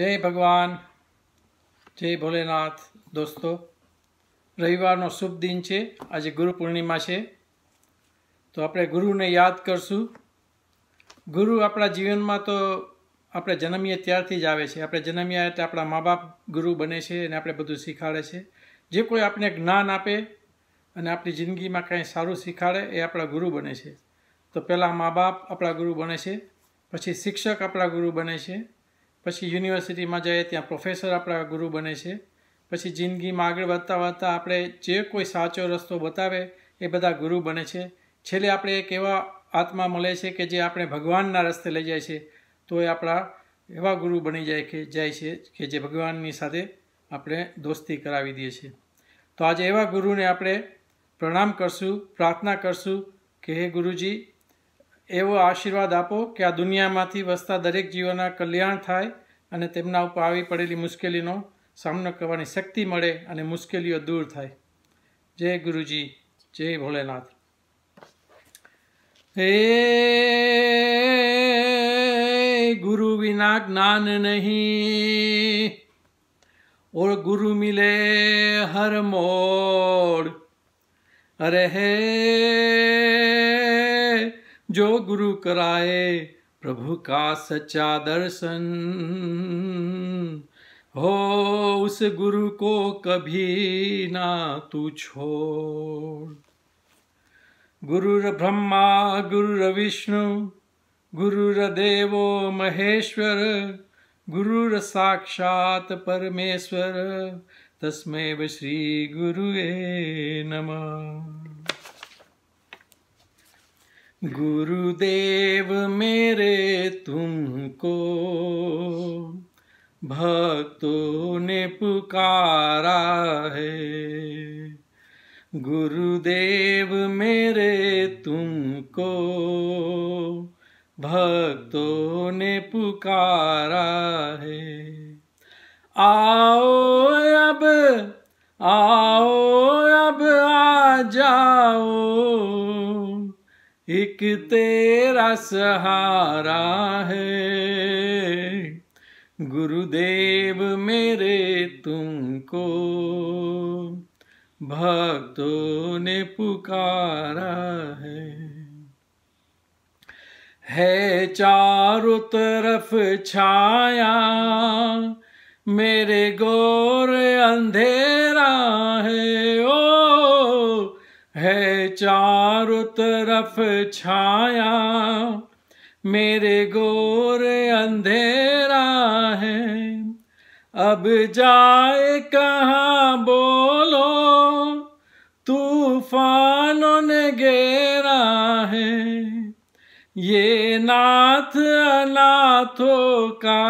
જય ભગવાન જય ભોલેનાથ દોસ્તો રવિવારનો શુભ દિન છે આજે ગુરુ પૂર્ણિમા છે તો આપણે ગુરુને યાદ કરશું ગુરુ આપણા જીવનમાં તો આપણે જન્મીએ ત્યારથી જ આવે છે આપણે જન્મીએ એટલે આપણા મા બાપ ગુરુ બને છે અને આપણે બધું શીખાડે છે જે કોઈ આપણે જ્ઞાન આપે અને આપણી જિંદગીમાં કાંઈ સારું શીખાડે એ આપણા ગુરુ બને છે તો પહેલાં મા બાપ આપણા ગુરુ બને છે પછી શિક્ષક આપણા ગુરુ બને છે પછી યુનિવર્સિટીમાં જઈએ ત્યાં પ્રોફેસર આપણા ગુરુ બને છે પછી જિંદગીમાં આગળ વધતા વધતા આપણે જે કોઈ સાચો રસ્તો બતાવે એ બધા ગુરુ બને છે છેલ્લે આપણે એક એવા આત્મા મળે છે કે જે આપણે ભગવાનના રસ્તે લઈ જાય છે તો એ આપણા એવા ગુરુ બની જાય કે જાય છે કે જે ભગવાનની સાથે આપણે દોસ્તી કરાવી દઈએ છીએ તો આજે એવા ગુરુને આપણે પ્રણામ કરશું પ્રાર્થના કરશું કે હે ગુરુજી એવો આશીર્વાદ આપો કે આ દુનિયામાંથી વસતા દરેક જીવોના કલ્યાણ થાય અને તેમના ઉપર આવી પડેલી મુશ્કેલીનો સામનો કરવાની શક્તિ મળે અને મુશ્કેલીઓ દૂર થાય જય ગુરુજી જય ભોલેનાથ હે ગુરુ વિના જ્ઞાન નહીં ઓર ગુરુ મિલે હર મોડ અરે હે जो गुरु कराए प्रभु का सच्चा दर्शन हो उस गुरु को कभी ना तू छोड़ गुरु ब्रह्मा गुरु विष्णु गुरुर देवो महेश्वर गुरुर साक्षात परमेश्वर तस्मेव श्री गुरुए नमः गुरुदेव मेरे तुमको भक्तों ने पुकारा है गुरुदेव मेरे तुमको भक्तों ने पुकारा है आओ अब आओ अब आ जाओ एक तेरा सहारा है गुरुदेव मेरे तुमको भक्तों ने पुकारा है है चारों तरफ छाया मेरे गोर अंधेरा है ओ है चारों तरफ छाया मेरे गोर अंधेरा है अब जाए कहाँ बोलो तूफानों ने घेरा है ये नाथ अनाथों का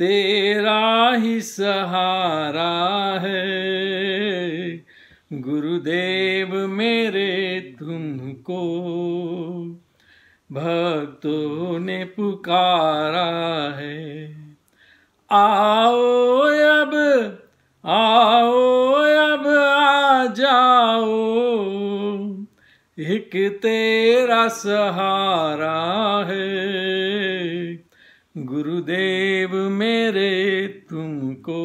तेरा ही सहारा है गुरुदेव मेरे तुमको भक्तों ने पुकारा है आओ अब आओ अब आ जाओ एक तेरा सहारा है गुरुदेव मेरे तुमको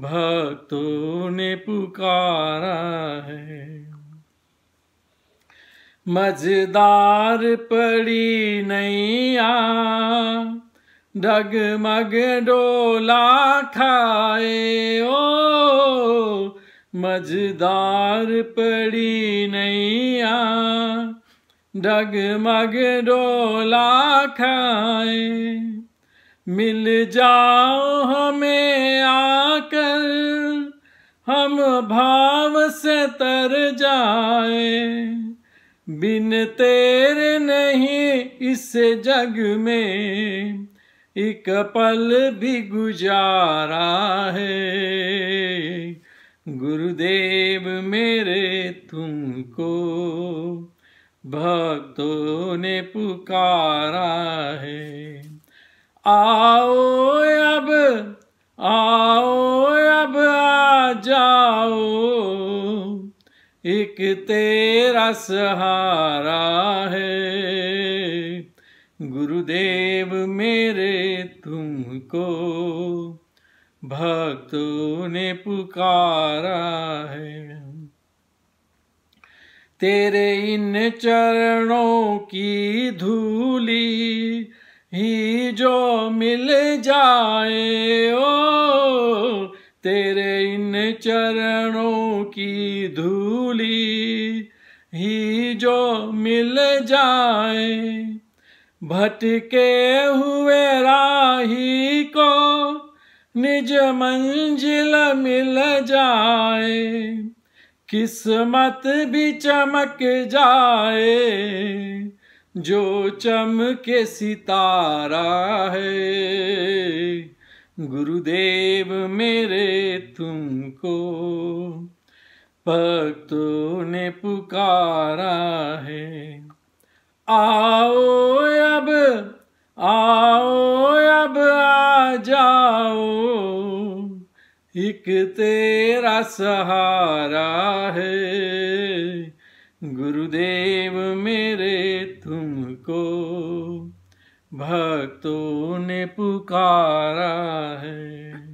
भक्तों ने पुकारा है मजदार पड़ी नैया डगमग डोला खाए ओ मजदार पड़ी नैया डगमग डोला खाए मिल जाओ हमें आकर हम भाव से तर जाए बिन तेरे नहीं इस जग में एक पल भी गुजारा है गुरुदेव मेरे तुमको भक्तों ने पुकारा है आओ अब आओ अब आ जाओ एक तेरा सहारा है गुरुदेव मेरे तुमको भक्तों ने पुकारा है तेरे इन चरणों की धूली ही जो मिल जाए ओ तेरे इन चरणों की धूली ही जो मिल जाए भटके हुए राही को निज मंजिल मिल जाए किस्मत भी चमक जाए जो चमके सितारा है गुरुदेव मेरे तुमको भक्तों ने पुकारा है आओ अब आओ अब आ जाओ एक तेरा सहारा है गुरुदेव मेरे तुमको भक्तों ने पुकारा है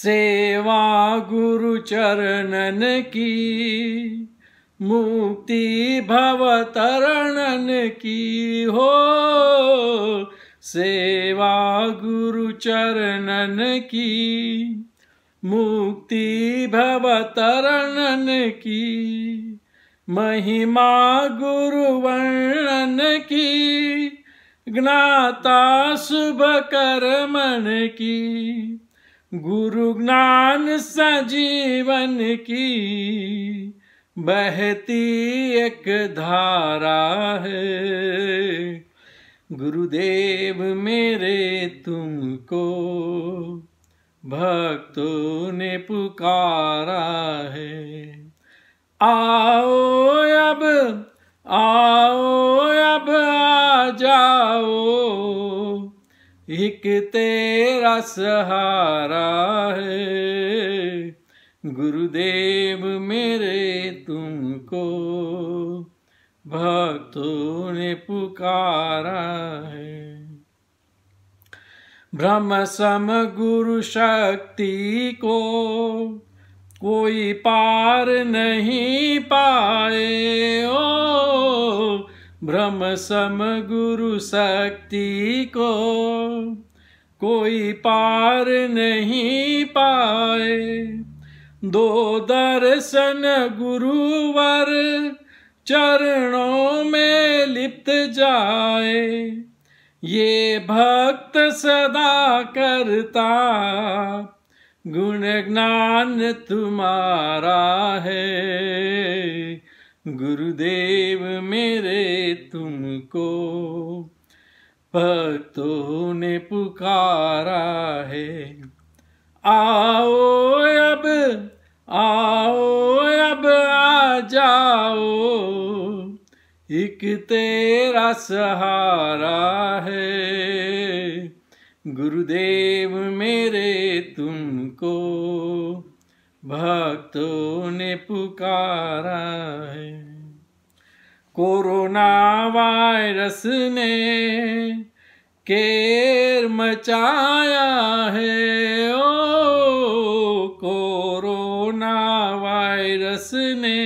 सेवा गुरु चरणन की मुक्ति भवतरणन की हो सेवा गुरु चरणन की मुक्ति भवतरणन की महिमा गुरु वर्णन की ज्ञाता शुभ कर्मण की गुरु ज्ञान सजीवन की बहती एक धारा है गुरुदेव मेरे तुमको भक्तों ने पुकारा है आओ अब आओ अब आ जाओ एक तेरा सहारा है गुरुदेव मेरे तुमको भक्तों ने पुकारा है ब्रह्म सम गुरु शक्ति को कोई पार नहीं पाए ओ ब्रह्म सम गुरु शक्ति को कोई पार नहीं पाए दो दर्शन गुरुवर चरणों में लिप्त जाए ये भक्त सदा करता गुण ज्ञान तुम्हारा है गुरुदेव मेरे तुमको भक्तों ने पुकारा है आओ अब आओ अब आ जाओ एक तेरा सहारा है गुरुदेव मेरे तुमको भक्तों ने पुकारा है कोरोना वायरस ने केर मचाया है ओ कोरोना वायरस ने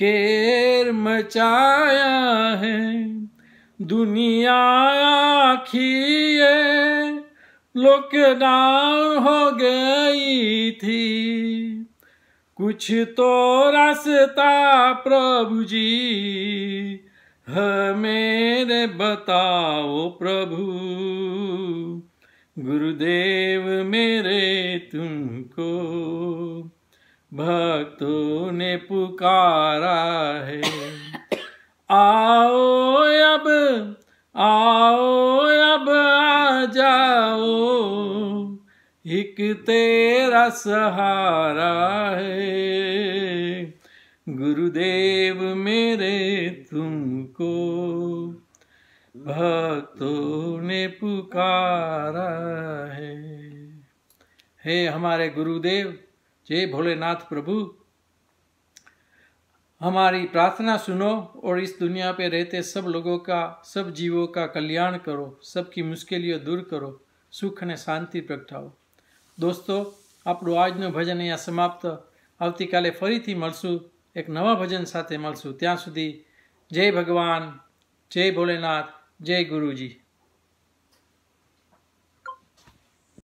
के बचाया है दुनिया लोक लॉकडाउन हो गई थी कुछ तो रास्ता प्रभु जी हमें बताओ प्रभु गुरुदेव मेरे तुमको भक्तों ने पुकारा है आओ अब आओ अब आ जाओ एक तेरा सहारा है गुरुदेव मेरे तुमको भक्तों ने पुकारा है हे हमारे गुरुदेव जय भोलेनाथ प्रभु हमारी प्रार्थना सुनो और इस दुनिया पे रहते सब लोगों का सब जीवों का कल्याण करो सबकी मुश्किलियों दूर करो सुख ने शांति प्रगटाओ दोस्तों आपू आज भजन अँ समाप्त आती काले फरी एक नवा भजन साथ मलसू त्या सुधी जय भगवान जय भोलेनाथ जय गुरु जी